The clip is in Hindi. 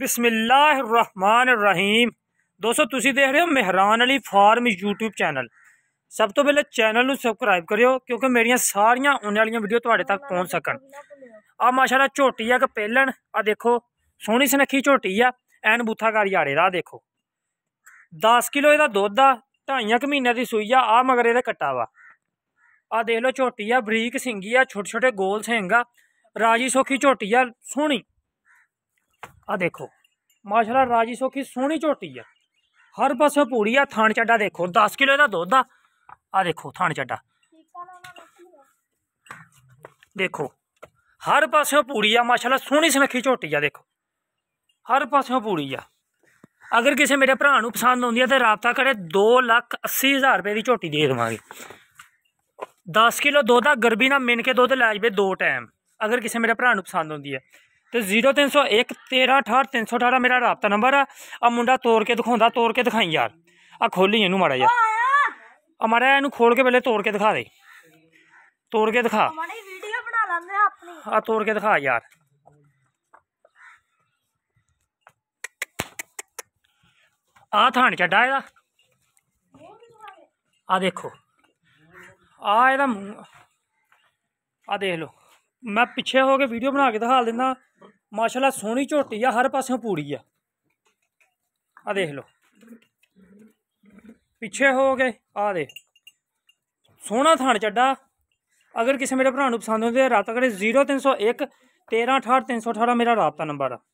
बिस्मिल रहमान रहीम दोस्तों तुम देख रहे हो Mehran Ali farm YouTube channel सब तो पहले चैनल में सबसक्राइब करो क्योंकि मेरिया सारिया आने वाली वीडियो थोड़े तक पहुँच सकन आ माशाला झोटी है पेलन आ देखो सोहनी सुनखी झोटी है एन बूथा कर याड़े रहा देखो दस किलो यदा दुध आ ढाई क महीने की सूई आ आ मगर ये कट्टा वा आ देख लो झोटी आ बरीक सिंगी आ छोटे छोटे गोल सिंह आ राजी सौखी झोटी आ सोहनी आ देखो माशाला राजी सौखी सोहनी झोटी है हर पास पूरी है थान चडा देखो दस किलो का दुद्ध आ देखो थान चाडा देखो हर पास पूरी है माशाला सोहनी सुनखी झोटी है देखो हर पास पूरी है अगर किसी मेरे भ्रा पसंद आती है तो रबता करे दो लख अस्सी हज़ार रुपये की झोटी दे देवे दस किलो दुद्ध गर्मी ना मिन के दुद्ध लै जाए दो टाइम अगर किसी मेरे भ्रा पसंद आती है तो जीरो तीन सौ एक तेरह अठारह तीन सौ अठारह मेरा रबता नंबर है आ मुंडा तोड़ के दिखा तोड़ के दिखाई यार आ खोली इनू माड़ा यार आ माड़ा इनू खोल के पहले तोड़ के दिखा दे तोड़ के दिखा आ तोड़ के दिखा यार आ थान चढ़ा ए आ आ देख लो ਮੈਂ ਪਿੱਛੇ ਹੋ ਕੇ ਵੀਡੀਓ ਬਣਾ ਕੇ ਦਿਖਾ ਦਿੰਦਾ ਮਾਸ਼ਾਅੱਲਾ ਸੋਹਣੀ ਝੋਟੀ ਆ ਹਰ ਪਾਸਿਓਂ ਪੂੜੀ ਆ ਆ ਦੇਖ ਲਓ ਪਿੱਛੇ ਹੋ ਕੇ ਆ ਦੇ ਸੋਹਣਾ ਥਾਣ ਚੱਡਾ ਅਗਰ ਕਿਸੇ ਮੇਰੇ ਭਰਾ ਨੂੰ ਪਸੰਦ ਹੁੰਦੇ ਰਾਤਾਂ ਕਰੇ 0301 1388318 ਮੇਰਾ ਰਾਬਤਾ ਨੰਬਰ ਆ